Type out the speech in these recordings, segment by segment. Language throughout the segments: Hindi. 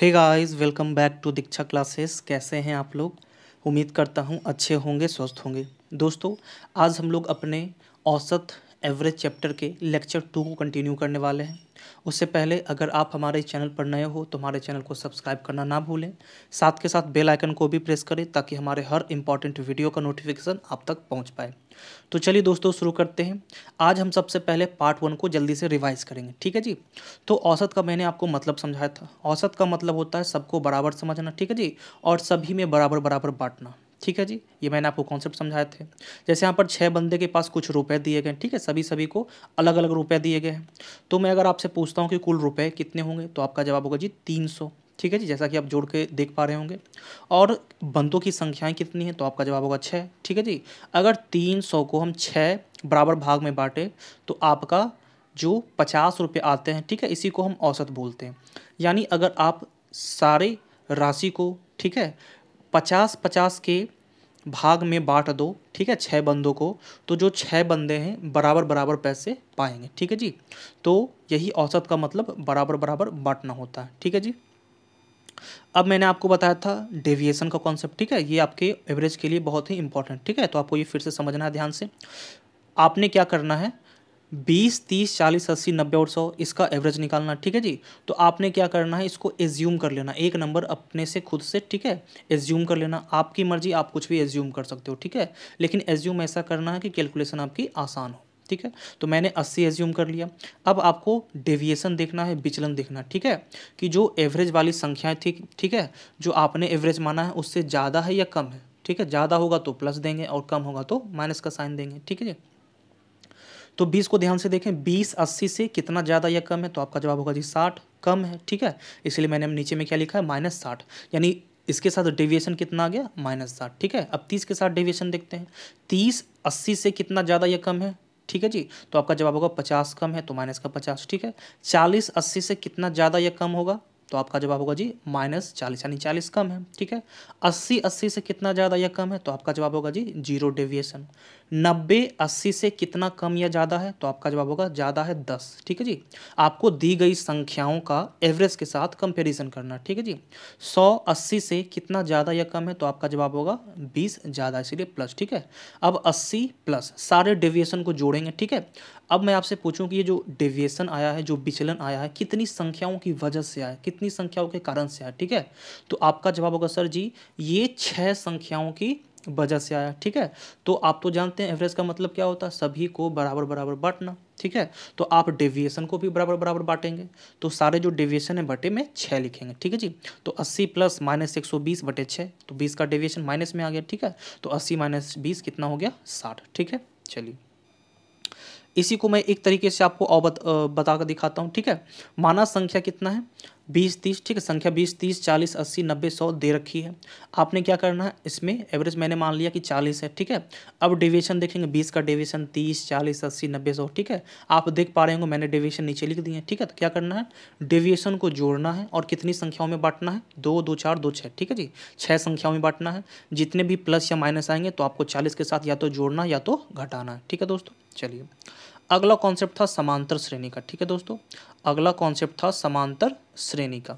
hey guys welcome back to Diksha classes कैसे हैं आप लोग उम्मीद करता हूं अच्छे होंगे स्वस्थ होंगे दोस्तों आज हम लोग अपने औसत एवरेज चैप्टर के लेक्चर टू को कंटिन्यू करने वाले हैं उससे पहले अगर आप हमारे चैनल पर नए हो तो हमारे चैनल को सब्सक्राइब करना ना भूलें साथ के साथ बेल आइकन को भी प्रेस करें ताकि हमारे हर इंपॉर्टेंट वीडियो का नोटिफिकेशन आप तक पहुँच पाए तो चलिए दोस्तों शुरू करते हैं आज हम सबसे पहले पार्ट वन को जल्दी से रिवाइज करेंगे ठीक है जी तो औसत का मैंने आपको मतलब समझाया था औसत का मतलब होता है सबको बराबर समझना ठीक है जी और सभी में बराबर बराबर बांटना ठीक है जी ये मैंने आपको कॉन्सेप्ट समझाए थे जैसे यहाँ पर छः बंदे के पास कुछ रुपए दिए गए ठीक है सभी सभी को अलग अलग रुपए दिए गए हैं तो मैं अगर आपसे पूछता हूँ कि कुल रुपए कितने होंगे तो आपका जवाब होगा जी तीन सौ ठीक है जी जैसा कि आप जोड़ के देख पा रहे होंगे और बंदों की संख्याएँ कितनी हैं तो आपका जवाब होगा छः ठीक है जी अगर तीन सौ को हम छः बराबर भाग में बाँटें तो आपका जो पचास रुपये आते हैं ठीक है इसी को हम औसत बोलते हैं यानी अगर आप सारे राशि को ठीक है पचास पचास के भाग में बांट दो ठीक है छः बंदों को तो जो छः बंदे हैं बराबर बराबर पैसे पाएंगे ठीक है जी तो यही औसत का मतलब बराबर बराबर बांटना होता है ठीक है जी अब मैंने आपको बताया था डेविएशन का कॉन्सेप्ट ठीक है ये आपके एवरेज के लिए बहुत ही इंपॉर्टेंट ठीक है तो आपको ये फिर से समझना है ध्यान से आपने क्या करना है बीस तीस चालीस अस्सी नब्बे और सौ इसका एवरेज निकालना ठीक है जी तो आपने क्या करना है इसको एज्यूम कर लेना एक नंबर अपने से खुद से ठीक है एज्यूम कर लेना आपकी मर्जी आप कुछ भी एज्यूम कर सकते हो ठीक है लेकिन एज्यूम ऐसा करना है कि कैलकुलेशन आपकी आसान हो ठीक है तो मैंने अस्सी एज्यूम कर लिया अब आपको डेविएसन देखना है विचलन देखना ठीक है कि जो एवरेज वाली संख्याएं थी ठीक है जो आपने एवरेज माना है उससे ज़्यादा है या कम है ठीक है ज़्यादा होगा तो प्लस देंगे और कम होगा तो माइनस का साइन देंगे ठीक है जी तो बीस को ध्यान से देखें बीस अस्सी से कितना ज़्यादा या कम है तो आपका जवाब होगा जी साठ कम है ठीक है इसलिए मैंने नीचे में क्या लिखा है माइनस साठ यानी इसके साथ डेविएशन कितना आ गया माइनस साठ ठीक है अब तीस के साथ डेविएशन देखते हैं तीस अस्सी से कितना ज़्यादा या कम है ठीक है जी तो आपका जवाब होगा पचास कम है तो माइनस का पचास ठीक है चालीस अस्सी से कितना ज़्यादा या कम होगा तो आपका जवाब होगा जी माइनस चालीस यानी चालीस कम है ठीक है अस्सी अस्सी से कितना ज़्यादा या कम है तो आपका जवाब होगा जी जीरो डेविएशन नब्बे अस्सी से कितना कम या ज़्यादा है तो आपका जवाब होगा ज़्यादा है दस ठीक है जी आपको दी गई संख्याओं का एवरेज के साथ कंपेरिजन करना ठीक है जी सौ अस्सी से कितना ज़्यादा या कम है तो आपका जवाब होगा बीस ज़्यादा इसीलिए प्लस ठीक है अब अस्सी प्लस सारे डेविएशन को जोड़ेंगे ठीक है अब मैं आपसे पूछूं कि ये जो डेविएशन आया है जो विचलन आया है कितनी संख्याओं की वजह से आया है कितनी संख्याओं के कारण से आया ठीक है तो आपका जवाब होगा सर जी ये छः संख्याओं की वजह से आया ठीक है तो आप तो जानते हैं एवरेज का मतलब क्या होता है सभी को बराबर बराबर बांटना ठीक है तो आप डेविएशन को भी बराबर बराबर बांटेंगे तो सारे जो डेविएशन है बटे में छः लिखेंगे ठीक है जी तो अस्सी प्लस माइनस एक सौ बीस बटे छः तो बीस का डेविएशन माइनस में आ गया ठीक है तो अस्सी माइनस बीस कितना हो गया साठ ठीक है चलिए इसी को मैं एक तरीके से आपको अवत बताकर बता दिखाता हूँ ठीक है माना संख्या कितना है बीस तीस ठीक है संख्या बीस तीस चालीस अस्सी नब्बे सौ दे रखी है आपने क्या करना है इसमें एवरेज मैंने मान लिया कि चालीस है ठीक है अब डिविएशन देखेंगे बीस का डिविएशन तीस चालीस अस्सी नब्बे सौ ठीक है आप देख पा रहे होंगे मैंने डिविएशन नीचे लिख दिए हैं ठीक है तो क्या करना है डिविएशन को जोड़ना है और कितनी संख्याओं में बांटना है दो दो चार दो छः ठीक है जी छः संख्याओं में बांटना है जितने भी प्लस या माइनस आएंगे तो आपको चालीस के साथ या तो जोड़ना या तो घटाना है ठीक है दोस्तों चलिए अगला कॉन्सेप्ट था समांतर श्रेणी का ठीक है दोस्तों अगला कॉन्सेप्ट था समांतर श्रेणी का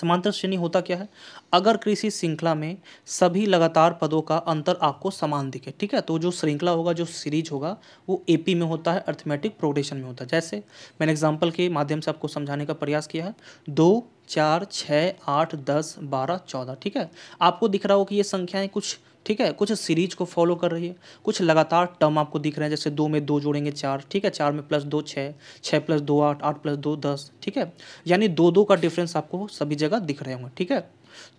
समांतर श्रेणी होता क्या है अगर कृषि श्रृंखला में सभी लगातार पदों का अंतर आपको समान दिखे ठीक है तो जो श्रृंखला होगा जो सीरीज होगा वो एपी में होता है अर्थमेटिक प्रोडेशन में होता है जैसे मैंने एग्जाम्पल के माध्यम से आपको समझाने का प्रयास किया है दो चार छः आठ दस बारह चौदह ठीक है आपको दिख रहा हो कि ये संख्याएँ कुछ ठीक है कुछ सीरीज को फॉलो कर रही है कुछ लगातार टर्म आपको दिख रहे हैं जैसे दो में दो जोड़ेंगे चार ठीक है चार में प्लस दो छः छः प्लस दो आठ आठ प्लस दो दस ठीक है यानी दो दो का डिफरेंस आपको सभी जगह दिख रहे होंगे ठीक है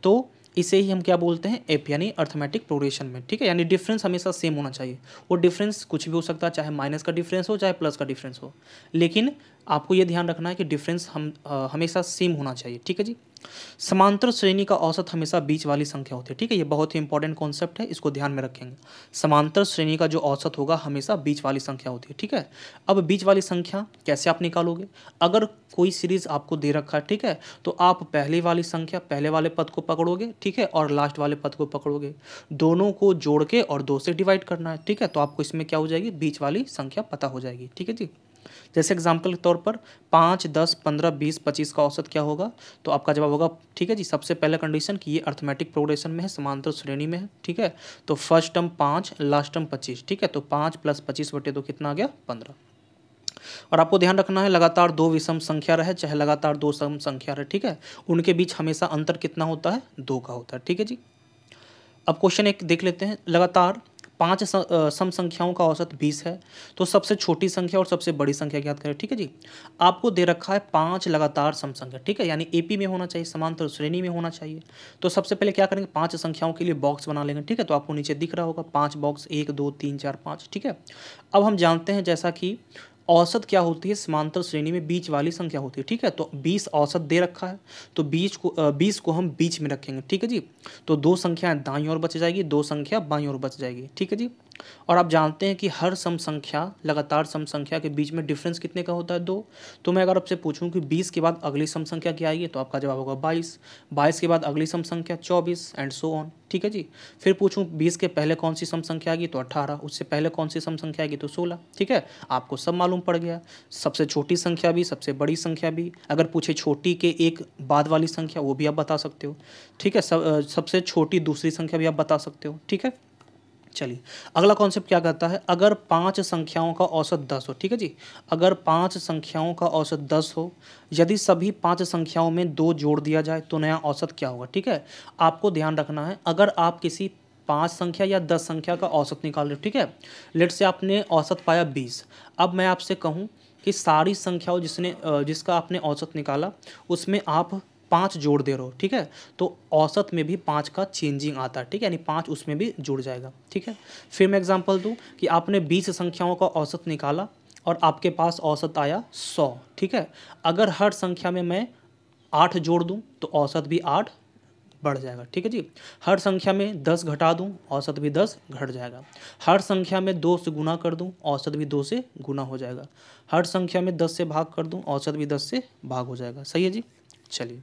तो इसे ही हम क्या बोलते हैं एप यानी अर्थमेटिक प्रोग्रेशन में ठीक है यानी डिफरेंस हमेशा सेम होना चाहिए वो डिफरेंस कुछ भी हो सकता है चाहे माइनस का डिफरेंस हो चाहे प्लस का डिफरेंस हो लेकिन आपको ये ध्यान रखना है कि डिफरेंस हम आ, हमेशा सेम होना चाहिए ठीक है जी समांतर श्रेणी का औसत हमेशा बीच वाली संख्या होती है ठीक है ये बहुत ही इंपॉर्टेंट कॉन्सेप्ट है इसको ध्यान में रखेंगे समांतर श्रेणी का जो औसत होगा हमेशा बीच वाली संख्या होती है ठीक है अब बीच वाली संख्या कैसे आप निकालोगे अगर कोई सीरीज आपको दे रखा है ठीक है तो आप पहले वाली संख्या पहले वाले पद को पकड़ोगे ठीक है और लास्ट वाले पद को पकड़ोगे दोनों को जोड़ के और दो से डिवाइड करना है ठीक है तो आपको इसमें क्या हो जाएगी बीच वाली संख्या पता हो जाएगी ठीक है जी जैसे एग्जाम्पल के तौर पर पाँच दस पंद्रह बीस पच्चीस का औसत क्या होगा तो आपका जवाब होगा ठीक है जी सबसे पहला कंडीशन कि ये अर्थमेटिक प्रोग्रेशन में है समांतर श्रेणी में है ठीक है तो फर्स्ट टर्म पाँच लास्ट टर्म पच्चीस ठीक है तो पाँच प्लस पच्चीस बटे दो कितना आ गया पंद्रह और आपको ध्यान रखना है लगातार दो विषम संख्या रहे चाहे लगातार दो सम संख्या रहे ठीक है उनके बीच हमेशा अंतर कितना होता है दो का होता है ठीक है जी अब क्वेश्चन एक देख लेते हैं लगातार पांच सम संख्याओं का औसत बीस है तो सबसे छोटी संख्या और सबसे बड़ी संख्या ज्ञात करें ठीक है जी आपको दे रखा है पांच लगातार सम संख्या ठीक है यानी एपी में होना चाहिए समांतर श्रेणी में होना चाहिए तो सबसे पहले क्या करेंगे पांच संख्याओं के लिए बॉक्स बना लेंगे ठीक है तो आपको नीचे दिख रहा होगा पाँच बॉक्स एक दो तीन चार पाँच ठीक है अब हम जानते हैं जैसा कि औसत क्या होती है समांतर श्रेणी में बीच वाली संख्या होती है ठीक है तो बीस औसत दे रखा है तो बीच को बीस को हम बीच में रखेंगे ठीक है जी तो दो संख्याएं दाई और बच जाएगी दो संख्या बाई और बच जाएगी ठीक है जी और आप जानते हैं कि हर सम संख्या लगातार सम संख्या के बीच में डिफरेंस कितने का होता है दो तो मैं अगर आपसे पूछूं कि 20 के बाद अगली सम संख्या क्या आएगी तो आपका जवाब होगा 22 22 के बाद अगली सम संख्या 24 एंड सो ऑन ठीक है जी फिर पूछूं 20 के पहले कौन सी सम संख्या आएगी तो 18 उससे पहले कौन सी सम संख्या आएगी तो सोलह ठीक है आपको सब मालूम पड़ गया सबसे छोटी संख्या भी सबसे बड़ी संख्या भी अगर पूछे छोटी के एक बाद वाली संख्या वो भी आप बता सकते हो ठीक है सब सबसे छोटी दूसरी संख्या भी आप बता सकते हो ठीक है चलिए अगला कॉन्सेप्ट क्या कहता है अगर पांच संख्याओं का औसत दस हो ठीक है जी अगर पांच संख्याओं का औसत दस हो यदि सभी पांच संख्याओं में दो जोड़ दिया जाए तो नया औसत क्या होगा ठीक है आपको ध्यान रखना है अगर आप किसी पाँच संख्या या दस संख्या का औसत निकाल रहे हो ठीक है लेट से आपने औसत पाया बीस अब मैं आपसे कहूँ कि सारी संख्याओं जिसने जिसका आपने औसत निकाला उसमें आप पाँच जोड़ दे रहे हो ठीक है तो औसत में भी पाँच का चेंजिंग आता है ठीक है यानी पाँच उसमें भी जुड़ जाएगा ठीक है फिर मैं एग्जाम्पल दूँ कि आपने बीस संख्याओं का औसत निकाला और आपके पास औसत आया सौ ठीक है अगर हर संख्या में मैं आठ जोड़ दूँ तो औसत भी आठ बढ़ जाएगा ठीक है जी हर संख्या में दस घटा दूँ औसत भी दस घट जाएगा हर संख्या में दो से गुना कर दूँ औसत भी दो से गुना हो जाएगा हर संख्या में दस से भाग कर दूँ औसत भी दस से भाग हो जाएगा सही है जी चलिए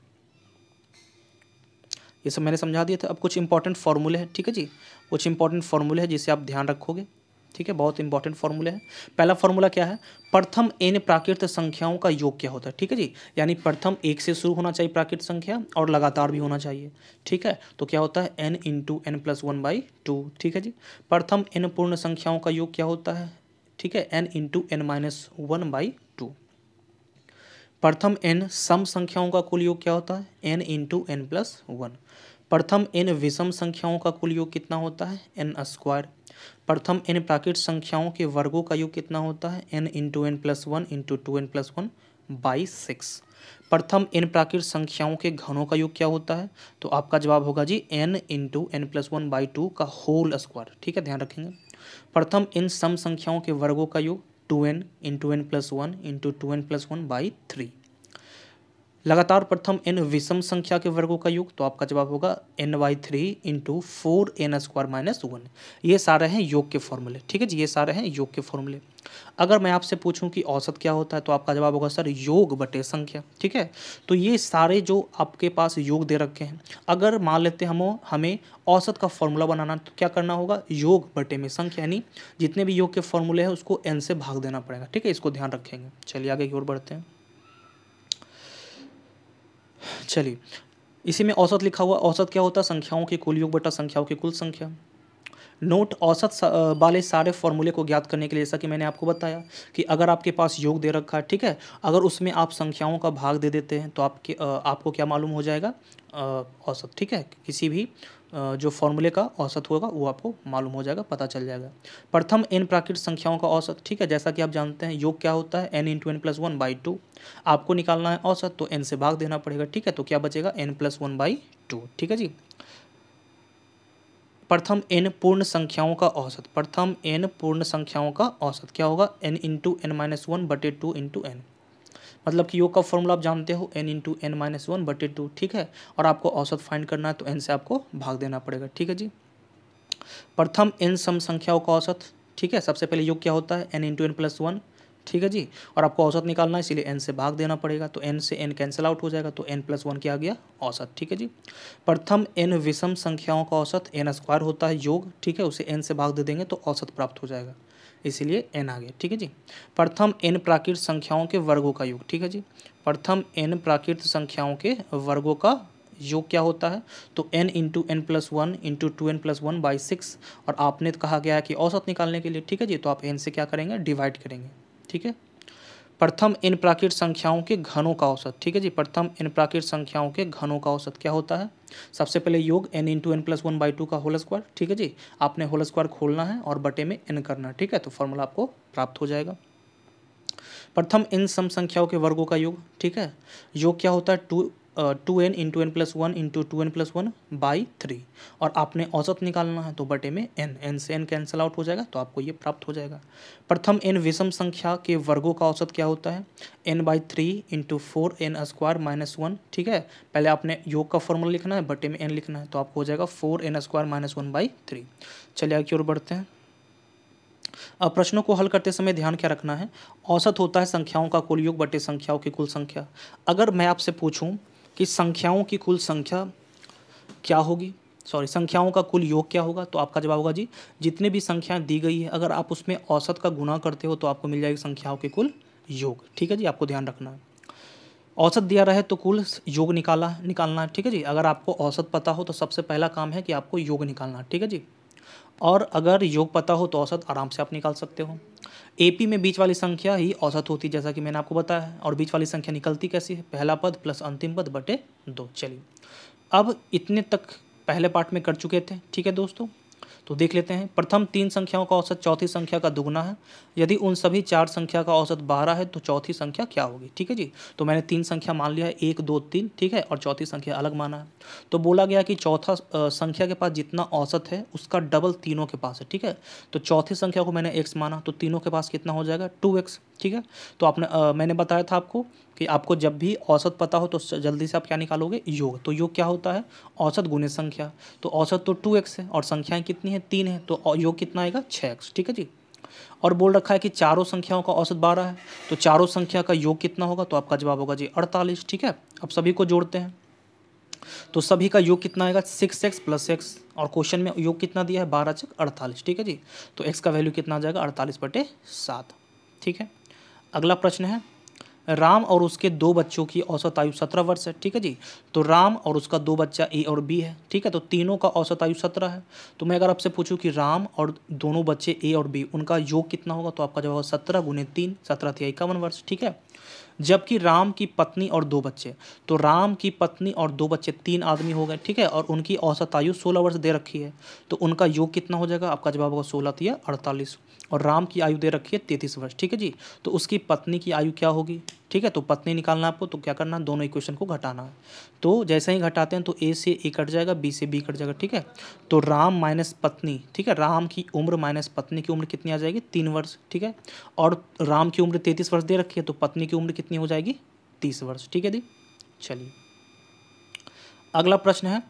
ये सब मैंने समझा दिया था अब कुछ इंपॉर्टेंट फार्मूले हैं ठीक है जी कुछ इंपॉर्टेंट फार्मूले हैं जिसे आप ध्यान रखोगे ठीक है बहुत इंपॉर्टेंट फार्मूले है पहला फार्मूला क्या है प्रथम एन प्राकृत संख्याओं का योग क्या होता है ठीक है जी यानी प्रथम एक से शुरू होना चाहिए प्राकृत संख्या और लगातार भी होना चाहिए ठीक है तो क्या होता है N into N plus one by two ठीक है जी प्रथम एन पूर्ण संख्याओं का योग क्या होता है ठीक है N into N minus one by प्रथम एन सम संख्याओं का कुल योग क्या होता है N into N plus one प्रथम एन विषम संख्याओं का कुल योग कितना होता है एन स्क्वायर प्रथम एन प्राकृत संख्याओं के वर्गों का योग कितना होता है N into N plus one into two N plus one by six प्रथम एन प्राकृत संख्याओं के घनों का योग क्या होता है तो आपका जवाब होगा जी N into N plus one by two का होल स्क्वायर ठीक है ध्यान रखेंगे प्रथम इन सम संख्याओं के वर्गों का योग 2n into n plus 1 into 2n plus 1 by 3 लगातार प्रथम एन विषम संख्या के वर्गों का योग तो आपका जवाब होगा N by three into four N square minus one ये सारे हैं योग के फॉर्मूले ठीक है जी ये सारे हैं योग के फॉर्मूले अगर मैं आपसे पूछूं कि औसत क्या होता है तो आपका जवाब होगा सर योग बटे संख्या ठीक है तो ये सारे जो आपके पास योग दे रखे हैं अगर मान लेते हम हमें औसत का फॉर्मूला बनाना तो क्या करना होगा योग बटे में संख्या यानी जितने भी योग के फॉर्मूले हैं उसको एन से भाग देना पड़ेगा ठीक है इसको ध्यान रखेंगे चलिए आगे की ओर बढ़ते हैं चलिए इसी में औसत लिखा हुआ औसत क्या होता है संख्याओं के कुल योग बटा संख्याओं की कुल संख्या नोट औसत सा, वाले सारे फॉर्मूले को ज्ञात करने के लिए जैसा कि मैंने आपको बताया कि अगर आपके पास योग दे रखा है ठीक है अगर उसमें आप संख्याओं का भाग दे देते हैं तो आपके आपको क्या मालूम हो जाएगा औसत ठीक है किसी भी जो फॉर्मूले का औसत होगा वो आपको मालूम हो जाएगा पता चल जाएगा प्रथम एन प्राकृत संख्याओं का औसत ठीक है जैसा कि आप जानते हैं योग क्या होता है N into N plus one by two आपको निकालना है औसत तो एन से भाग देना पड़ेगा ठीक है तो क्या बचेगा N plus one by two ठीक है जी प्रथम एन पूर्ण संख्याओं का औसत प्रथम एन पूर्ण संख्याओं का औसत क्या होगा N into N minus one बटे टू इंटू एन मतलब कि योग का फॉर्मूला आप जानते हो N into N minus one बटे टू ठीक है और आपको औसत फाइंड करना है तो एन से आपको भाग देना पड़ेगा ठीक है जी प्रथम एन सम संख्याओं का औसत ठीक है सबसे पहले योग क्या होता है N into N plus one ठीक है जी और आपको औसत निकालना है इसीलिए एन से भाग देना पड़ेगा तो एन से एन कैंसिल आउट हो जाएगा तो एन प्लस वन क्या आ गया औसत ठीक है जी प्रथम एन विषम संख्याओं का औसत एन स्क्वायर होता है योग ठीक है उसे एन से भाग दे देंगे तो औसत प्राप्त हो जाएगा इसलिए एन आ गया ठीक है जी प्रथम एन प्राकृत संख्याओं के वर्गों का योग ठीक है जी प्रथम एन प्राकृत संख्याओं के वर्गों का योग क्या होता है तो N into N plus one into two N plus one by six और आपने कहा गया है कि औसत निकालने के लिए ठीक है जी तो आप एन से क्या करेंगे डिवाइड करेंगे ठीक है प्रथम इन प्राकृत संख्याओं के घनों का औसत ठीक है जी प्रथम इन प्राकृत संख्याओं के घनों का औसत क्या होता है सबसे पहले योग N into N plus one by two का होल स्क्वायर ठीक है जी आपने होल स्क्वायर खोलना है और बटे में एन करना है ठीक है तो फॉर्मूला आपको प्राप्त हो जाएगा प्रथम इन सम संख्याओं के वर्गों का योग ठीक है योग क्या होता है two two N into N plus one into two N plus one by three और आपने औसत निकालना है तो बटे में एन एन से एन कैंसिल आउट हो जाएगा तो आपको ये प्राप्त हो जाएगा प्रथम एन विषम संख्या के वर्गों का औसत क्या होता है N by three into four N square minus one ठीक है पहले आपने योग का फॉर्मूला लिखना है बटे में एन लिखना है तो आपको हो जाएगा four N square minus one by three चलिए आगे और बढ़ते हैं अब प्रश्नों को हल करते समय ध्यान क्या रखना है औसत होता है संख्याओं का कुल योग बटे संख्याओं की कुल संख्या अगर मैं आपसे पूछूं कि संख्याओं की कुल संख्या क्या होगी सॉरी संख्याओं का कुल योग क्या होगा तो आपका जवाब होगा जी जितने भी संख्याएं दी गई है अगर आप उसमें औसत का गुना करते हो तो आपको मिल जाएगी संख्याओं के कुल योग ठीक है जी आपको ध्यान रखना है औसत दिया रहे तो कुल योग निकाला निकालना है ठीक है जी अगर आपको औसत पता हो तो सबसे पहला काम है कि आपको योग निकालना ठीक है जी और अगर योग पता हो तो औसत आराम से आप निकाल सकते हो एपी में बीच वाली संख्या ही औसत होती है जैसा कि मैंने आपको बताया है और बीच वाली संख्या निकलती कैसी है पहला पद प्लस अंतिम पद बटे दो चलिए अब इतने तक पहले पार्ट में कर चुके थे ठीक है दोस्तों तो देख लेते हैं प्रथम तीन संख्याओं का औसत चौथी संख्या का दुगना है यदि उन सभी चार संख्या का औसत बारह है तो चौथी संख्या क्या होगी ठीक है जी तो मैंने तीन संख्या मान लिया है एक दो तीन ठीक है और चौथी संख्या अलग माना है तो बोला गया कि चौथा संख्या के पास जितना औसत है उसका डबल तीनों के पास है ठीक है तो चौथी संख्या को मैंने एक्स माना तो तीनों के पास कितना हो जाएगा टू एक्स ठीक है तो आपने मैंने बताया था आपको कि आपको जब भी औसत पता हो तो जल्दी से आप क्या निकालोगे योग तो योग क्या होता है औसत गुने संख्या तो औसत तो टू एक्स है और संख्याएँ कितनी है हैं तीन है तो योग कितना आएगा छः एक्स ठीक है जी और बोल रखा है कि चारों संख्याओं का औसत बारह है तो चारों संख्या का योग कितना होगा तो आपका जवाब होगा जी अड़तालीस ठीक है अब सभी को जोड़ते हैं तो सभी का योग कितना आएगा सिक्स एक्स प्लस एक्स और क्वेश्चन में योग कितना दिया है बारह चक अड़तालीस ठीक है जी तो एक्स का वैल्यू कितना आ जाएगा अड़तालीस बटे सात ठीक है अगला प्रश्न है राम और उसके दो बच्चों की औसत आयु सत्रह वर्ष है ठीक है जी तो राम और उसका दो बच्चा ए और बी है ठीक है तो तीनों का औसत आयु सत्रह है तो मैं अगर आपसे पूछूं कि राम और दोनों बच्चे ए और बी उनका योग कितना होगा तो आपका जवाब सत्रह गुने तीन सत्रह थी इक्यावन वर्ष ठीक है जबकि राम की पत्नी और दो बच्चे तो राम की पत्नी और दो बच्चे तीन आदमी हो गए ठीक है और उनकी औसत आयु सोलह वर्ष दे रखी है तो उनका योग कितना हो जाएगा आपका जवाब होगा सोलह तीय अड़तालीस और राम की आयु दे रखी है तैंतीस वर्ष ठीक है जी तो उसकी पत्नी की आयु क्या होगी ठीक है तो पत्नी निकालना आपको तो क्या करना दोनों इक्वेशन को घटाना है तो जैसे ही घटाते हैं तो ए से ए कट जाएगा बी से बी कट जाएगा ठीक है तो राम माइनस पत्नी ठीक है राम की उम्र माइनस पत्नी की उम्र कितनी आ जाएगी तीन वर्ष ठीक है और राम की उम्र तैंतीस वर्ष दे रखी है तो पत्नी की उम्र कितनी हो जाएगी तीस वर्ष ठीक है दी चलिए अगला प्रश्न है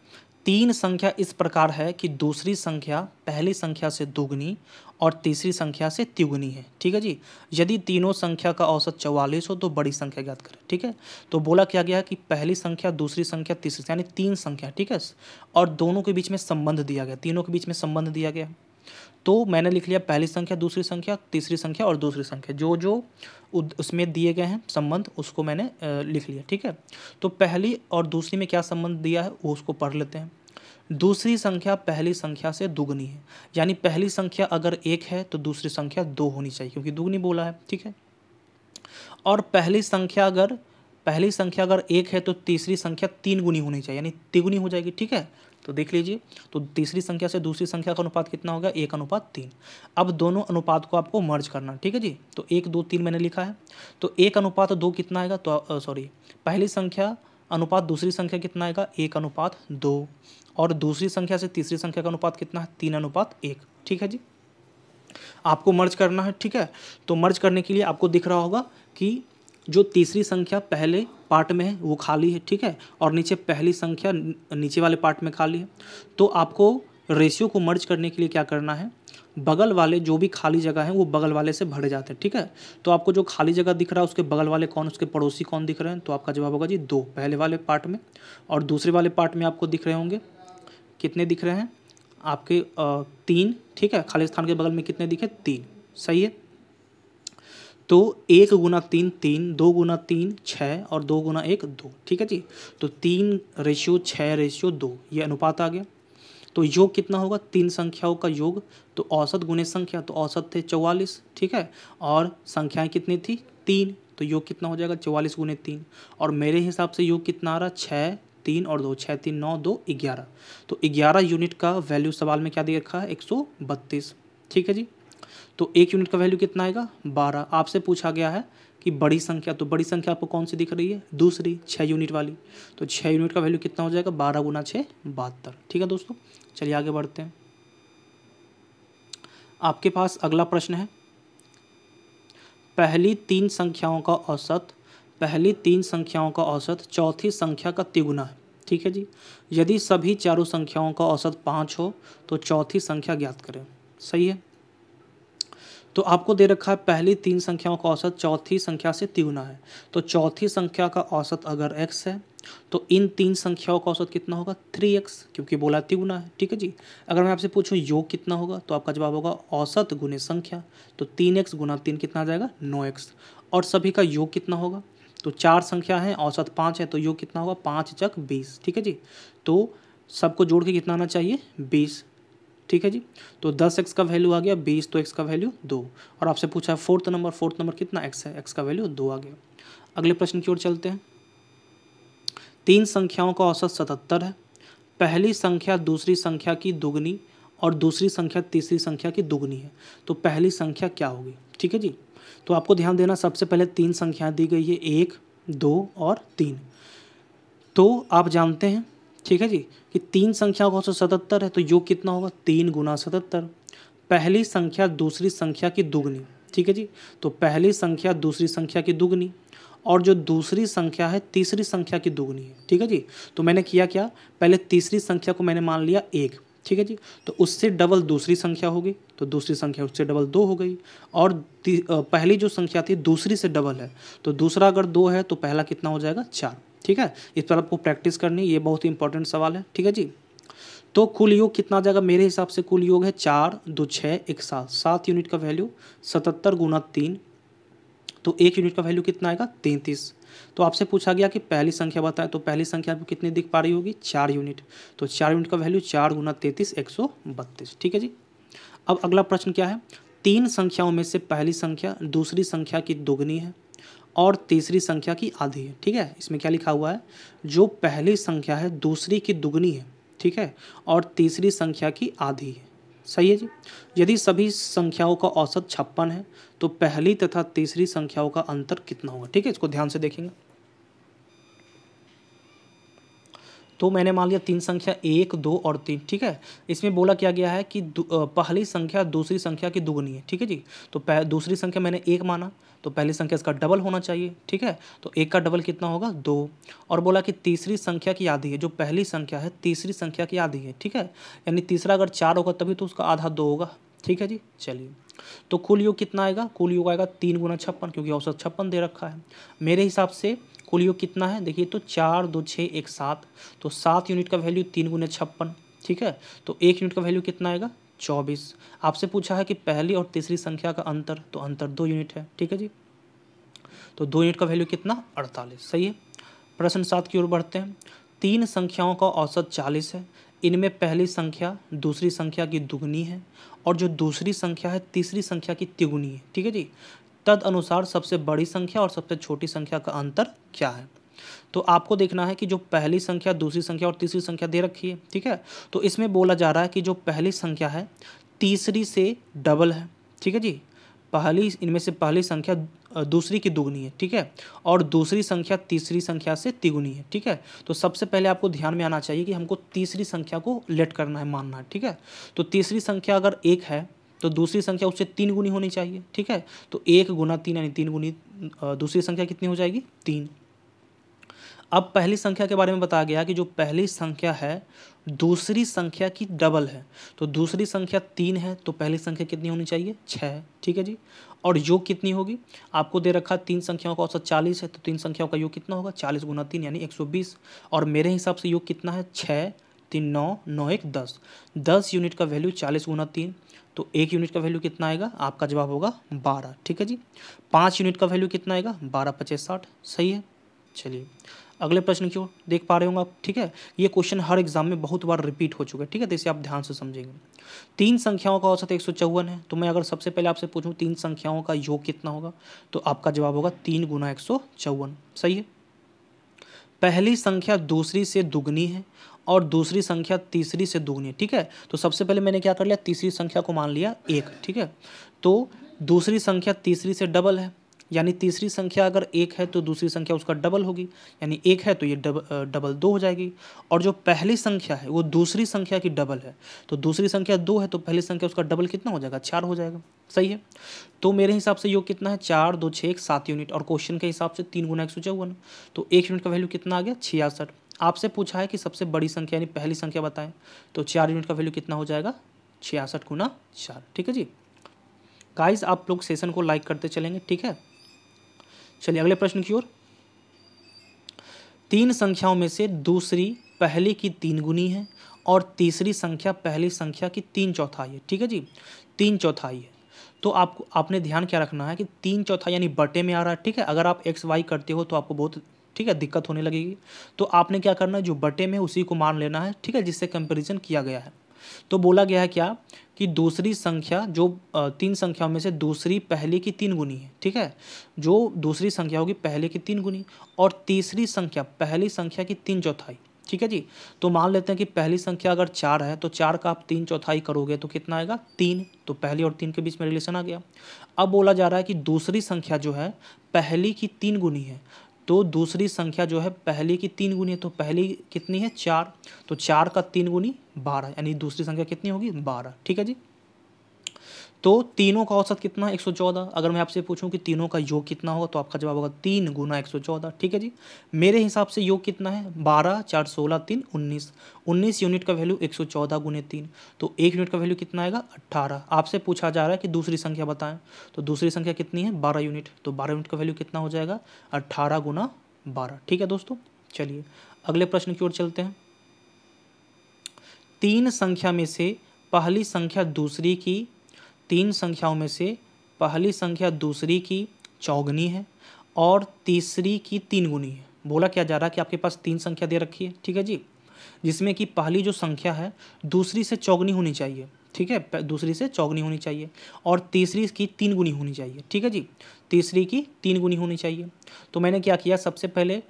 तीन संख्या इस प्रकार है कि दूसरी संख्या पहली संख्या से दुगनी और तीसरी संख्या से तिगुनी है ठीक है जी यदि तीनों संख्या का औसत चौवालीस हो तो बड़ी संख्या ज्ञात करें ठीक है तो बोला क्या गया कि पहली संख्या दूसरी संख्या तीसरी यानी तीन संख्या ठीक है और दोनों के बीच में संबंध दिया गया तीनों के बीच में संबंध दिया गया तो मैंने लिख लिया पहली संख्या दूसरी संख्या तीसरी संख्या और दूसरी संख्या जो जो उसमें दिए गए हैं संबंध उसको मैंने लिख लिया ठीक है तो पहली और दूसरी में क्या संबंध दिया है वो उसको पढ़ लेते हैं दूसरी संख्या पहली संख्या से दुगनी है यानी पहली संख्या अगर एक है तो दूसरी संख्या दो होनी चाहिए क्योंकि दुगनी बोला है ठीक है और पहली संख्या अगर पहली संख्या अगर एक है तो तीसरी संख्या तीन गुनी होनी चाहिए यानी तिगुनी हो जाएगी ठीक है तो देख लीजिए तो तीसरी संख्या से दूसरी संख्या का अनुपात कितना होगा एक अनुपात तीन अब दोनों अनुपात को आपको मर्ज करना ठीक है जी तो एक दो तीन मैंने लिखा है तो एक अनुपात दो कितना आएगा तो सॉरी पहली संख्या अनुपात दूसरी संख्या कितना आएगा एक अनुपात दो और दूसरी संख्या से तीसरी संख्या का अनुपात कितना है तीन अनुपात एक ठीक है जी आपको मर्ज करना है ठीक है तो मर्ज करने के लिए आपको दिख रहा होगा कि जो तीसरी संख्या पहले पार्ट में है वो खाली है ठीक है और नीचे पहली संख्या नीचे वाले पार्ट में खाली है तो आपको रेशियो को मर्ज करने के लिए क्या करना है बगल वाले जो भी खाली जगह है वो बगल वाले से भरे जाते हैं ठीक है तो आपको जो खाली जगह दिख रहा है उसके बगल वाले कौन उसके पड़ोसी कौन दिख रहे हैं तो आपका जवाब होगा जी दो पहले वाले पार्ट में और दूसरे वाले पार्ट में आपको दिख रहे होंगे कितने दिख रहे हैं आपके तीन ठीक है खाली स्थान के बगल में कितने दिखे तीन सही है तो एक गुना तीन तीन दो गुना तीन छः और दो गुना एक दो ठीक है जी तो तीन रेशियो छः रेशियो दो ये अनुपात आ गया तो योग कितना होगा तीन संख्याओं का योग तो औसत गुने संख्या तो औसत थे चौवालीस ठीक है और संख्याएं कितनी थी तीन तो योग कितना हो जाएगा चौवालीस गुने तीन और मेरे हिसाब से योग कितना आ रहा छः तीन और दो छः तीन नौ दो ग्यारह तो ग्यारह यूनिट का वैल्यू सवाल में क्या दे रखा है एक सौ बत्तीस ठीक है जी तो एक यूनिट का वैल्यू कितना आएगा बारह आपसे पूछा गया है कि बड़ी संख्या तो बड़ी संख्या आपको कौन सी दिख रही है दूसरी छः यूनिट वाली तो छः यूनिट का वैल्यू कितना हो जाएगा बारह गुना छः बहत्तर ठीक है दोस्तों चलिए आगे बढ़ते हैं आपके पास अगला प्रश्न है पहली तीन संख्याओं का औसत पहली तीन संख्याओं का औसत चौथी संख्या का तिगुना है ठीक है जी यदि सभी चारों संख्याओं का औसत पाँच हो तो चौथी संख्या ज्ञात करें सही है तो आपको दे रखा है पहली तीन संख्याओं का औसत चौथी संख्या से तिगुना है तो चौथी संख्या का औसत अगर एक्स है तो इन तीन संख्याओं का औसत कितना होगा थ्री एक्स क्योंकि बोला तिगुना है ठीक है जी अगर मैं आपसे पूछूं योग कितना होगा तो आपका जवाब होगा औसत गुने संख्या तो तीन एक्स गुना तीन कितना आ जाएगा नौ एक्स और सभी का योग कितना होगा तो चार संख्या है औसत पाँच है तो योग कितना होगा पाँच चक बीस ठीक है जी तो सबको जोड़ के कितना आना चाहिए बीस ठीक है जी तो दस एक्स का वैल्यू आ गया बीस तो एक्स का वैल्यू दो और आपसे पूछा है फोर्थ नंबर फोर्थ नंबर कितना एक्स है एक्स का वैल्यू दो आ गया अगले प्रश्न की ओर चलते हैं तीन संख्याओं का औसत सतहत्तर है पहली संख्या दूसरी संख्या की दुगनी और दूसरी संख्या तीसरी संख्या की दुगनी है तो पहली संख्या क्या होगी ठीक है जी तो आपको ध्यान देना सबसे पहले तीन संख्याएं दी गई है एक दो और तीन तो आप जानते हैं ठीक है जी कि तीन संख्या कौन सा सतहत्तर है तो योग कितना होगा तीन गुना सतहत्तर पहली संख्या दूसरी संख्या की दुगनी ठीक है जी तो पहली संख्या दूसरी संख्या की दुगनी और जो दूसरी संख्या है तीसरी संख्या की दुगनी है ठीक है जी तो मैंने किया क्या पहले तीसरी संख्या को मैंने मान लिया एक ठीक है जी तो उससे डबल दूसरी संख्या होगी तो दूसरी संख्या उससे डबल दो हो गई और पहली जो संख्या थी दूसरी से डबल है तो दूसरा अगर दो है तो पहला कितना हो जाएगा चार ठीक है इस पर आपको प्रैक्टिस करनी ये बहुत ही इंपॉर्टेंट सवाल है ठीक है जी तो कुल योग कितना आ जाएगा मेरे हिसाब से कुल योग है चार दो छः एक सात सात यूनिट का वैल्यू सतहत्तर गुना तीन तो एक यूनिट का वैल्यू कितना आएगा तैंतीस तो आपसे पूछा गया कि पहली संख्या बताएं तो पहली संख्या आपको कितनी दिख पा रही होगी चार यूनिट तो चार यूनिट का वैल्यू चार गुना तैंतीस एक सौ बत्तीस ठीक है जी अब अगला प्रश्न क्या है तीन संख्याओं में से पहली संख्या दूसरी संख्या की दोगुनी है और तीसरी संख्या की आधी है ठीक है इसमें क्या लिखा हुआ है जो पहली संख्या है दूसरी की दुगनी है ठीक है और तीसरी संख्या की आधी है सही है जी यदि सभी संख्याओं का औसत छप्पन है तो पहली तथा तीसरी संख्याओं का अंतर कितना होगा ठीक है इसको ध्यान से देखेंगे तो मैंने मान लिया तीन संख्या एक दो और तीन ठीक है इसमें बोला क्या गया है कि पहली संख्या दूसरी संख्या की दुगनी है ठीक है जी तो दूसरी संख्या मैंने एक माना तो पहली संख्या इसका डबल होना चाहिए ठीक है तो एक का डबल कितना होगा दो और बोला कि तीसरी संख्या की आधी है जो पहली संख्या है तीसरी संख्या की आधी है ठीक है यानी तीसरा अगर चार होगा तभी तो उसका आधा दो होगा ठीक है जी चलिए तो कुल योग कितना आएगा कुल योग आएगा तीन गुना छप्पन क्योंकि औसत छप्पन दे रखा है मेरे हिसाब से कुल योग कितना है देखिए तो चार दो छः एक सात तो सात यूनिट का वैल्यू तीन गुना छप्पन ठीक है तो एक यूनिट का वैल्यू कितना आएगा चौबीस आपसे पूछा है कि पहली और तीसरी संख्या का अंतर तो अंतर दो यूनिट है ठीक है जी तो दो यूनिट का वैल्यू कितना अड़तालीस सही है प्रश्न सात की ओर बढ़ते हैं तीन संख्याओं का औसत चालीस है इनमें पहली संख्या दूसरी संख्या की दुगनी है और जो दूसरी संख्या है तीसरी संख्या की तिगुनी है ठीक है जी तद अनुसार सबसे बड़ी संख्या और सबसे छोटी संख्या का अंतर क्या है तो आपको देखना है कि जो पहली संख्या दूसरी संख्या और तीसरी संख्या दे रखी है ठीक है तो इसमें बोला जा रहा है कि जो पहली संख्या है तीसरी से डबल है ठीक है जी पहली इनमें से पहली संख्या दूसरी की दुगनी है ठीक है और दूसरी संख्या तीसरी संख्या से तिगुनी है ठीक है तो सबसे पहले आपको ध्यान में आना चाहिए कि हमको तीसरी संख्या को लेट करना है मानना है ठीक है तो तीसरी संख्या अगर एक है तो दूसरी संख्या उससे तीन गुनी होनी चाहिए ठीक है तो एक गुना तीन यानी तीन गुनी दूसरी संख्या कितनी हो जाएगी तीन अब पहली संख्या के बारे में बताया गया कि जो पहली संख्या है दूसरी संख्या की डबल है तो दूसरी संख्या तीन है तो पहली संख्या कितनी होनी चाहिए छः ठीक है जी और योग कितनी होगी आपको दे रखा तीन संख्याओं का औसत चालीस है तो तीन संख्याओं का योग कितना होगा चालीस गुना तीन यानी एक सौ बीस और मेरे हिसाब से योग कितना है छः तीन नौ नौ एक दस दस यूनिट का वैल्यू चालीस गुना तीन तो एक यूनिट का वैल्यू कितना आएगा आपका जवाब होगा बारह ठीक है जी पाँच यूनिट का वैल्यू कितना आएगा बारह पच्चीस साठ सही है चलिए अगले प्रश्न की ओर देख पा रहे होंगे आप ठीक है ये क्वेश्चन हर एग्जाम में बहुत बार रिपीट हो चुका है ठीक है तो इसे आप ध्यान से समझेंगे तीन संख्याओं का औसत एक है तो मैं अगर सबसे पहले आपसे पूछूँ तीन संख्याओं का योग कितना होगा तो आपका जवाब होगा तीन गुना एक सही है पहली संख्या दूसरी से दुगनी है और दूसरी संख्या तीसरी से दुगनी है ठीक है तो सबसे पहले मैंने क्या कर लिया तीसरी संख्या को मान लिया एक ठीक है तो दूसरी संख्या तीसरी से डबल है यानी तीसरी संख्या अगर एक है तो दूसरी संख्या उसका डबल होगी यानी एक है तो ये डब, डबल दो हो जाएगी और जो पहली संख्या है वो दूसरी संख्या की डबल है तो दूसरी संख्या दो है तो पहली संख्या उसका डबल कितना हो जाएगा चार हो जाएगा सही है तो मेरे हिसाब से योग कितना है चार दो छः एक सात यूनिट और क्वेश्चन के हिसाब से तीन गुना एक सौ चौवन तो एक यूनिट का वैल्यू कितना आ गया छियासठ आपसे पूछा है कि सबसे बड़ी संख्या यानी पहली संख्या बताएं तो चार यूनिट का वैल्यू कितना हो जाएगा छियासठ गुना चार ठीक है जी गाइस आप लोग सेशन को लाइक करते चलेंगे ठीक है चलिए अगले प्रश्न की ओर तीन संख्याओं में से दूसरी पहले की तीन गुनी है और तीसरी संख्या पहली संख्या की तीन चौथाई है ठीक है जी तीन चौथाई है तो आपको आपने ध्यान क्या रखना है कि तीन चौथाई यानी बटे में आ रहा है ठीक है अगर आप एक्स वाई करते हो तो आपको बहुत ठीक है दिक्कत होने लगेगी तो आपने क्या करना है जो बटे में उसी को मान लेना है ठीक है जिससे कंपेरिजन किया गया है तो बोला गया है क्या कि दूसरी संख्या जो तीन संख्याओं में से दूसरी पहले की तीन गुनी है ठीक है जो दूसरी संख्या होगी पहले की तीन गुनी और तीसरी संख्या पहली संख्या की तीन चौथाई ठीक है जी तो मान लेते हैं कि पहली संख्या अगर चार है तो चार का आप तीन चौथाई करोगे तो कितना आएगा तीन तो पहली और तीन के बीच में रिलेशन आ गया अब बोला जा रहा है कि दूसरी संख्या जो है पहली की तीन गुनी है तो दूसरी संख्या जो है पहले की तीन गुनी है तो पहली कितनी है चार तो चार का तीन गुनी बारह यानी दूसरी संख्या कितनी होगी बारह ठीक है जी तो तीनों का औसत कितना है एक सौ चौदह अगर मैं आपसे पूछूं कि तीनों का योग कितना होगा तो आपका जवाब होगा तीन गुना एक सौ चौदह ठीक है जी मेरे हिसाब से योग कितना है बारह चार सोलह तीन उन्नीस उन्नीस यूनिट का वैल्यू एक सौ चौदह गुने तीन तो एक यूनिट का वैल्यू कितना आएगा अट्ठारह आपसे पूछा जा रहा है कि दूसरी संख्या बताएं तो दूसरी संख्या कितनी है बारह यूनिट तो बारह यूनिट का वैल्यू कितना हो जाएगा अट्ठारह गुना बारह ठीक है दोस्तों चलिए अगले प्रश्न की ओर चलते हैं तीन संख्या में से पहली संख्या दूसरी की तीन संख्याओं में से पहली संख्या दूसरी की चौगनी है और तीसरी की तीन गुनी है बोला क्या जा रहा है कि आपके पास तीन संख्या दे रखी है ठीक है जी जिसमें कि पहली जो संख्या है दूसरी से चौगनी होनी चाहिए ठीक है दूसरी से चौगनी होनी चाहिए और तीसरी की तीन गुनी होनी चाहिए ठीक है जी तीसरी की तीन गुनी होनी चाहिए तो मैंने क्या किया सबसे पहले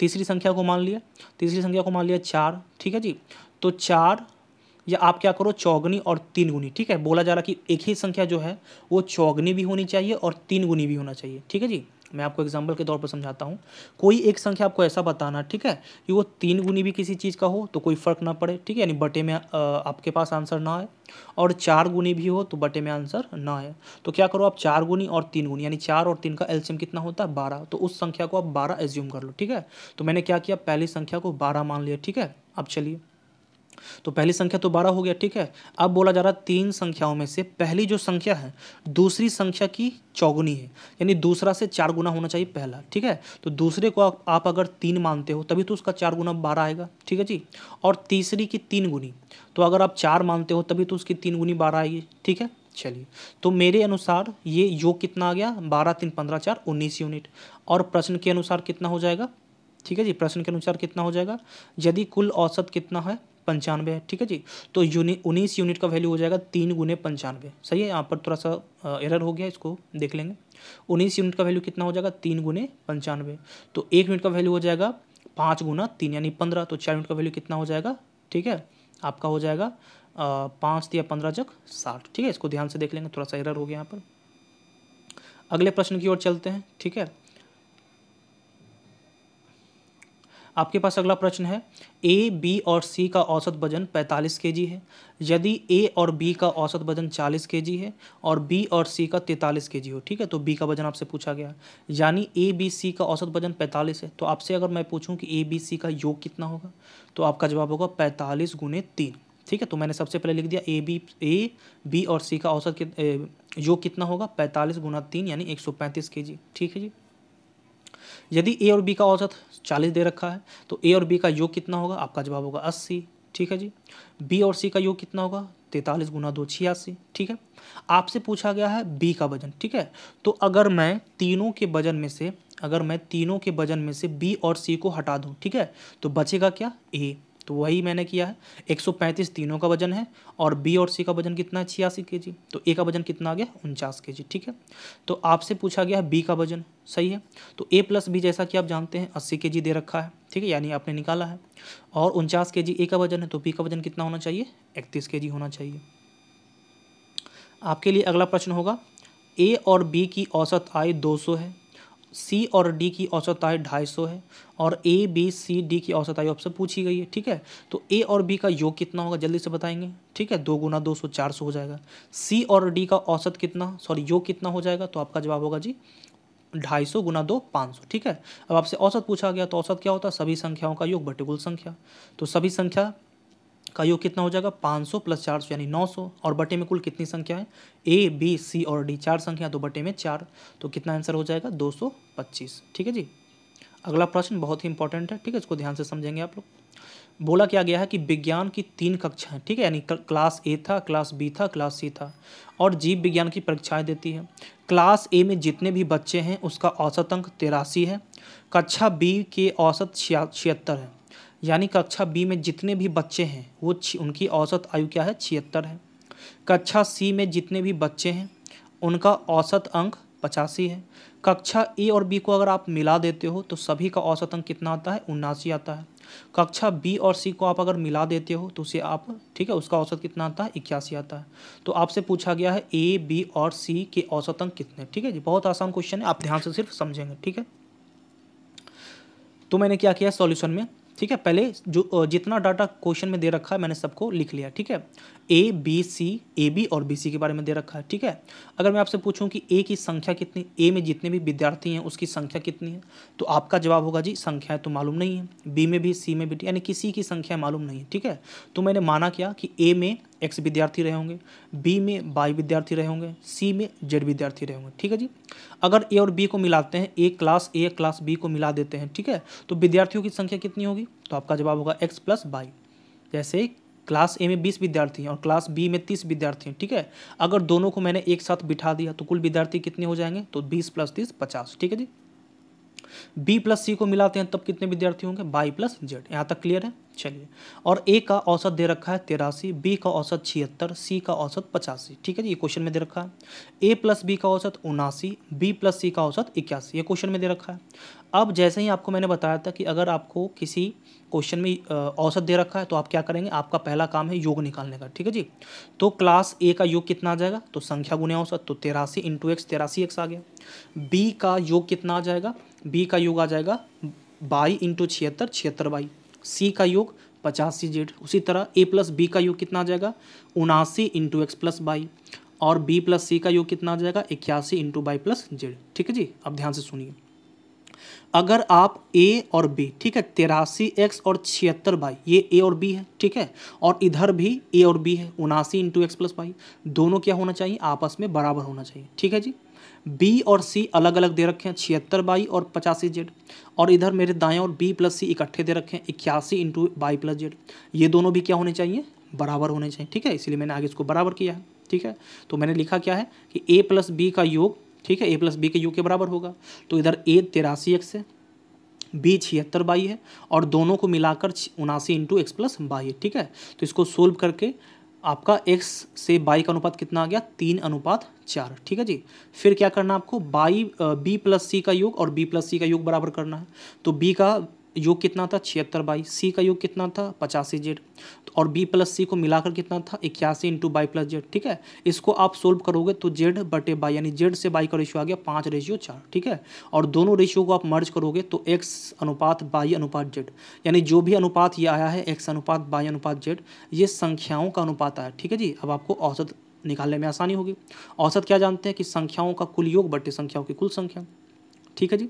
तीसरी संख्या को मान लिया तीसरी संख्या को मान लिया चार ठीक है जी तो चार या आप क्या करो चौगनी और तीन गुनी ठीक है बोला जा रहा कि एक ही संख्या जो है वो चौगनी भी होनी चाहिए और तीन गुनी भी होना चाहिए ठीक है जी मैं आपको एग्जाम्पल के तौर पर समझाता हूँ कोई एक संख्या आपको ऐसा बताना ठीक है कि वो तीन गुनी भी किसी चीज़ का हो तो कोई फ़र्क ना पड़े ठीक है यानी बटे में आ, आपके पास आंसर ना आए और चार गुनी भी हो तो बटे में आंसर ना आए तो क्या करो आप चार गुनी और तीन गुनी यानी चार और तीन का एल्शियम कितना होता है बारह तो उस संख्या को आप बारह एज्यूम कर लो ठीक है तो मैंने क्या किया पहली संख्या को बारह मान लिया ठीक है अब चलिए तो पहली संख्या तो बारह हो गया ठीक है अब बोला जा रहा तीन संख्याओं में से पहली जो संख्या है दूसरी संख्या की चौगुनी है यानी दूसरा से चार गुना होना चाहिए पहला ठीक है तो दूसरे को आप, आप अगर तीन मानते हो तभी तो उसका चार गुना बारह आएगा ठीक है जी और तीसरी की तीन गुनी तो अगर आप चार मानते हो तभी तो उसकी तीन गुनी बारह आएगी ठीक है चलिए तो मेरे अनुसार ये योग कितना आ गया बारह तीन पंद्रह चार उन्नीस यूनिट और प्रश्न के अनुसार कितना हो जाएगा ठीक है जी प्रश्न के अनुसार कितना हो जाएगा यदि कुल औसत कितना है पंचानवे है ठीक है जी तो यूनि उन्नीस यूनिट का वैल्यू हो जाएगा तीन गुने पंचानवे सही है यहाँ पर थोड़ा सा एरर हो गया इसको देख लेंगे उन्नीस यूनिट का वैल्यू कितना हो जाएगा तीन गुने पंचानवे तो एक यूनिट का वैल्यू हो जाएगा पाँच गुना तीन यानी पंद्रह तो चार यूनिट का वैल्यू कितना हो जाएगा ठीक है आपका हो जाएगा पाँच या पंद्रह जग साठ ठीक है इसको ध्यान से देख लेंगे थोड़ा सा एरर हो गया यहाँ पर अगले प्रश्न की ओर चलते हैं ठीक है आपके पास अगला प्रश्न है ए बी और सी का औसत वजन 45 के है यदि ए और बी का औसत वजन 40 के है और बी और सी का 43 के हो ठीक है तो बी का वजन आपसे पूछा गया यानी ए बी सी का औसत वजन 45 है तो आपसे अगर मैं पूछूं कि ए बी सी का योग कितना होगा तो आपका जवाब होगा पैंतालीस गुने तीन ठीक है तो मैंने सबसे पहले लिख दिया ए बी ए बी और सी का औसत योग कितना होगा पैंतालीस गुना तीन यानी एक सौ पैंतीस के जी ठीक है जी यदि ए और बी का औसत चालीस दे रखा है तो ए और बी का योग कितना होगा आपका जवाब होगा अस्सी ठीक है जी बी और सी का योग कितना होगा तैतालीस गुना दो छियासी ठीक है आपसे पूछा गया है बी का वजन ठीक है तो अगर मैं तीनों के वजन में से अगर मैं तीनों के वजन में से बी और सी को हटा दूँ ठीक है तो बचेगा क्या ए तो वही मैंने किया है 135 तीनों का वजन है और बी और सी का वजन कितना है छियासी के जी तो ए का वजन कितना आ गया उनचास के जी ठीक है तो आपसे पूछा गया है बी का वजन सही है तो ए प्लस बी जैसा कि आप जानते हैं अस्सी के जी दे रखा है ठीक है यानी आपने निकाला है और उनचास के जी ए का वजन है तो बी का वजन कितना होना चाहिए इकतीस के जी होना चाहिए आपके लिए अगला प्रश्न होगा ए और बी की औसत आय 200 है सी और डी की औसत आय ढाई सौ है और ए बी सी डी की औसत आयु आपसे पूछी गई है ठीक है तो ए और बी का योग कितना होगा जल्दी से बताएंगे ठीक है दो गुना दो सौ चार सौ हो जाएगा सी और डी का औसत कितना सॉरी योग कितना हो जाएगा तो आपका जवाब होगा जी ढाई सौ गुना दो पाँच सौ ठीक है अब आपसे औसत पूछा गया तो औसत क्या होता है सभी संख्याओं का योग बटिकुल संख्या तो सभी संख्या का योग कितना हो जाएगा 500 प्लस चार यानी 900 और बटे में कुल कितनी संख्या है ए बी सी और डी चार संख्या तो बटे में चार तो कितना आंसर हो जाएगा 225 ठीक है जी अगला प्रश्न बहुत ही इंपॉर्टेंट है ठीक है इसको ध्यान से समझेंगे आप लोग बोला क्या गया है कि विज्ञान की तीन कक्षाएं ठीक है यानी क्लास ए था क्लास बी था क्लास सी था और जीव विज्ञान की परीक्षाएं देती है क्लास ए में जितने भी बच्चे हैं उसका औसत अंक तिरासी है कक्षा बी के औसत छिया छिहत्तर है यानी कक्षा बी में जितने भी बच्चे हैं वो उनकी औसत आयु क्या है छिहत्तर है कक्षा सी में जितने भी बच्चे हैं उनका औसत अंक पचासी है कक्षा ए और बी को अगर आप मिला देते हो तो सभी का औसत अंक कितना आता है उन्नासी आता है कक्षा बी और सी को आप अगर मिला देते हो तो उसे आप ठीक है उसका औसत कितना आता है इक्यासी आता है तो आपसे पूछा गया है ए बी और सी के औसत अंक कितने ठीक है जी बहुत आसान क्वेश्चन है आप ध्यान से सिर्फ समझेंगे ठीक है तो मैंने क्या किया सॉल्यूशन में ठीक है पहले जो जितना डाटा क्वेश्चन में दे रखा है मैंने सबको लिख लिया ठीक है A B C A B और बी सी के बारे में दे रखा है ठीक है अगर मैं आपसे पूछूं कि ए की संख्या कितनी ए में जितने भी विद्यार्थी हैं उसकी संख्या कितनी है तो आपका जवाब होगा जी संख्याएँ तो मालूम नहीं है बी में भी सी में भी यानी किसी की संख्या मालूम नहीं है ठीक है तो मैंने माना क्या कि ए में एक्स विद्यार्थी रहे होंगे बी में बाई विद्यार्थी रहे होंगे सी में जेड विद्यार्थी रहे होंगे ठीक है जी अगर ए और बी को मिलाते हैं A class A class B को मिला देते हैं ठीक है तो विद्यार्थियों की संख्या कितनी होगी तो आपका जवाब होगा एक्स प्लस बाई जैसे क्लास ए में बीस विद्यार्थी हैं और क्लास बी में तीस विद्यार्थी हैं ठीक है अगर दोनों को मैंने एक साथ बिठा दिया तो कुल विद्यार्थी कितने हो जाएंगे तो बीस प्लस तीस पचास ठीक है जी बी प्लस सी को मिलाते हैं तब कितने विद्यार्थी होंगे बाई प्लस जेड यहाँ तक क्लियर है चलिए और ए का औसत दे रखा है तिरासी बी का औसत छिहत्तर सी का औसत पचासी ठीक है जी ये क्वेश्चन में दे रखा है ए प्लस बी का औसत उनासी बी प्लस सी का औसत इक्यासी ये क्वेश्चन में दे रखा है अब जैसे ही आपको मैंने बताया था कि अगर आपको किसी क्वेश्चन में औसत दे रखा है तो आप क्या करेंगे आपका पहला काम है योग निकालने का ठीक है जी तो क्लास ए का योग कितना आ जाएगा तो संख्या गुने औसत तो तेरासी इंटू एक्स तेरासी एक्स आ गया बी का योग कितना आ जाएगा बी का योग आ जाएगा बाई इंटू छिहत्तर छिहत्तर बाई सी का योग पचासी जेड उसी तरह ए प्लस बी का योग कितना आ जाएगा उनासी इंटू एक्स प्लस बाई और बी प्लस सी का योग कितना आ जाएगा इक्यासी इंटू बाई प्लस जेड ठीक है जी अब ध्यान से सुनिए अगर आप ए और बी ठीक है तिरासी एक्स और छिहत्तर बाई ये ए और बी है ठीक है और इधर भी ए और बी है उनासी इंटू एक्स प्लस वाई दोनों क्या होना चाहिए आपस में बराबर होना चाहिए ठीक है जी बी और सी अलग अलग दे रखे हैं छिहत्तर बाई और पचासी जेड और इधर मेरे दाएं और बी प्लस सी इकट्ठे दे रखे हैं इक्यासी इंटू बाई प्लस जेड ये दोनों भी क्या होने चाहिए बराबर होने चाहिए ठीक है इसीलिए मैंने आगे इसको बराबर किया है ठीक है तो मैंने लिखा क्या है कि ए प्लस बी का योग ठीक है ए प्लस बी के यू के बराबर होगा तो इधर ए तिरासी एक्स है बी छिहत्तर बाई है और दोनों को मिलाकर उनासी इंटू एक्स प्लस बाई है ठीक है तो इसको सोल्व करके आपका एक्स से बाई का अनुपात कितना आ गया तीन अनुपात चार ठीक है जी फिर क्या करना आपको बाई बी प्लस सी का योग और बी प्लस सी का योग बराबर करना है तो बी का योग कितना था छिहत्तर बाई सी का योग कितना था पचासी जेड तो और बी प्लस सी को मिलाकर कितना था इक्यासी इंटू बाई प्लस जेड ठीक है इसको आप सोल्व करोगे तो जेड बटे बाई यानी जेड से बाई का रेशियो आ गया पाँच रेशियो चार ठीक है और दोनों रेशियो को आप मर्ज करोगे तो एक्स अनुपात बाई अनुपात जेड यानी जो भी अनुपात ये आया है एक्स अनुपात बाई अनुपात जेड ये संख्याओं का अनुपात आया ठीक है जी अब आपको औसत निकालने में आसानी होगी औसत क्या जानते हैं कि संख्याओं का कुल योग बटे संख्याओं की कुल संख्या ठीक है जी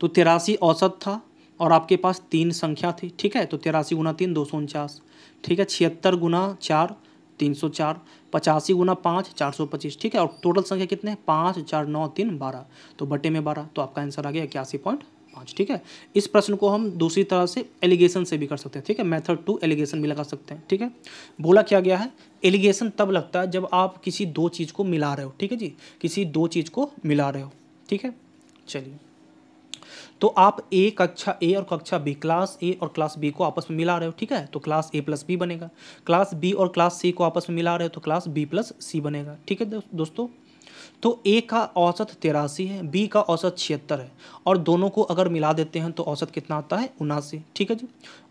तो तिरासी औसत था और आपके पास तीन संख्या थी ठीक है तो तिरासी गुना तीन दो सौ उनचास ठीक है छिहत्तर गुना चार तीन सौ चार पचासी गुना पाँच चार सौ पच्चीस ठीक है और टोटल संख्या कितने हैं पाँच चार नौ तीन बारह तो बटे में बारह तो आपका आंसर आ गया इक्यासी पॉइंट पाँच ठीक है इस प्रश्न को हम दूसरी तरह से एलिगेशन से भी कर सकते हैं ठीक है मेथड टू एलिगेशन भी लगा सकते हैं ठीक है बोला क्या गया है एलिगेशन तब लगता है जब आप किसी दो चीज़ को मिला रहे हो ठीक है जी किसी दो चीज़ को मिला रहे हो ठीक है चलिए तो आप ए कक्षा ए और कक्षा बी क्लास ए और क्लास बी को आपस में मिला रहे हो ठीक है तो क्लास ए प्लस बी बनेगा क्लास बी और क्लास सी को आपस में मिला रहे हो तो क्लास बी प्लस सी बनेगा ठीक है दोस्तों तो ए का औसत तिरासी है बी का औसत छिहत्तर है और दोनों को अगर मिला देते हैं तो औसत कितना आता है उनासी ठीक है जी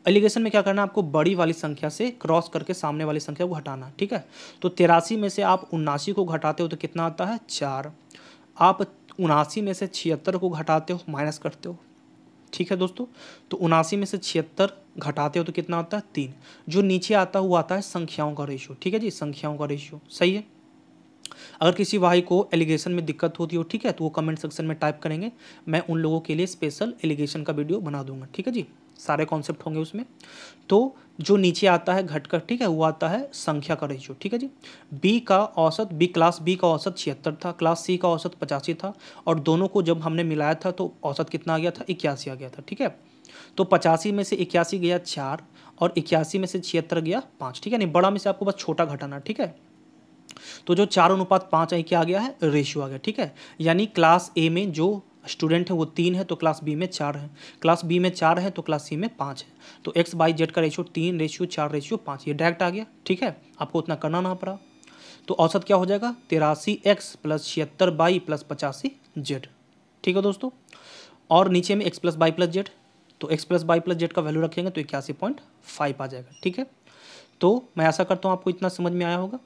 एलिगेशन में क्या करना है आपको बड़ी वाली संख्या से क्रॉस करके सामने वाली संख्या को घटाना ठीक है तो तिरासी में से आप उन्नासी को घटाते हो तो कितना आता है चार आप उनासी में से छिहत्तर को घटाते हो माइनस करते हो ठीक है दोस्तों तो उनासी में से छिहत्तर घटाते हो तो कितना आता है तीन जो नीचे आता हुआ आता है संख्याओं का रेशियो ठीक है जी संख्याओं का रेशियो सही है अगर किसी भाई को एलिगेशन में दिक्कत होती हो ठीक है तो वो कमेंट सेक्शन में टाइप करेंगे मैं उन लोगों के लिए स्पेशल एलिगेशन का वीडियो बना दूंगा ठीक है जी सारे कॉन्सेप्ट होंगे उसमें तो जो नीचे आता है घटकर ठीक है वो आता है संख्या का रेशियो ठीक है जी बी का औसत बी क्लास बी का औसत छिहत्तर था क्लास सी का औसत पचासी था और दोनों को जब हमने मिलाया था तो औसत कितना आ गया था इक्यासी आ गया था ठीक है तो पचासी में से इक्यासी गया चार और इक्यासी में से छिहत्तर गया पाँच ठीक है नहीं बड़ा में से आपको बस छोटा घटाना ठीक है तो जो चार अनुपात पाँच आई क्या आ गया है रेशियो आ गया ठीक है यानी क्लास ए में जो स्टूडेंट हैं वो तीन है तो क्लास बी में चार है क्लास बी में चार है तो क्लास सी में पाँच है तो एक्स बाई जेड का रेशियो तीन रेशियो चार रेशियो पाँच ये डायरेक्ट आ गया ठीक है आपको उतना करना ना पड़ा तो औसत क्या हो जाएगा तिरासी एक्स प्लस छिहत्तर बाई प्लस पचासी जेड ठीक है दोस्तों और नीचे में X plus Y plus Z तो X plus Y plus Z का वैल्यू रखेंगे तो इक्यासी पॉइंट फाइव आ जाएगा ठीक है तो मैं ऐसा करता हूँ आपको इतना समझ में आया होगा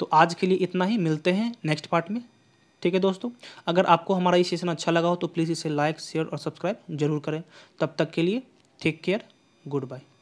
तो आज के लिए इतना ही मिलते हैं नेक्स्ट पार्ट में ठीक है दोस्तों अगर आपको हमारा ये सेशन अच्छा लगा हो तो प्लीज़ इसे लाइक शेयर और सब्सक्राइब जरूर करें तब तक के लिए टेक केयर गुड बाय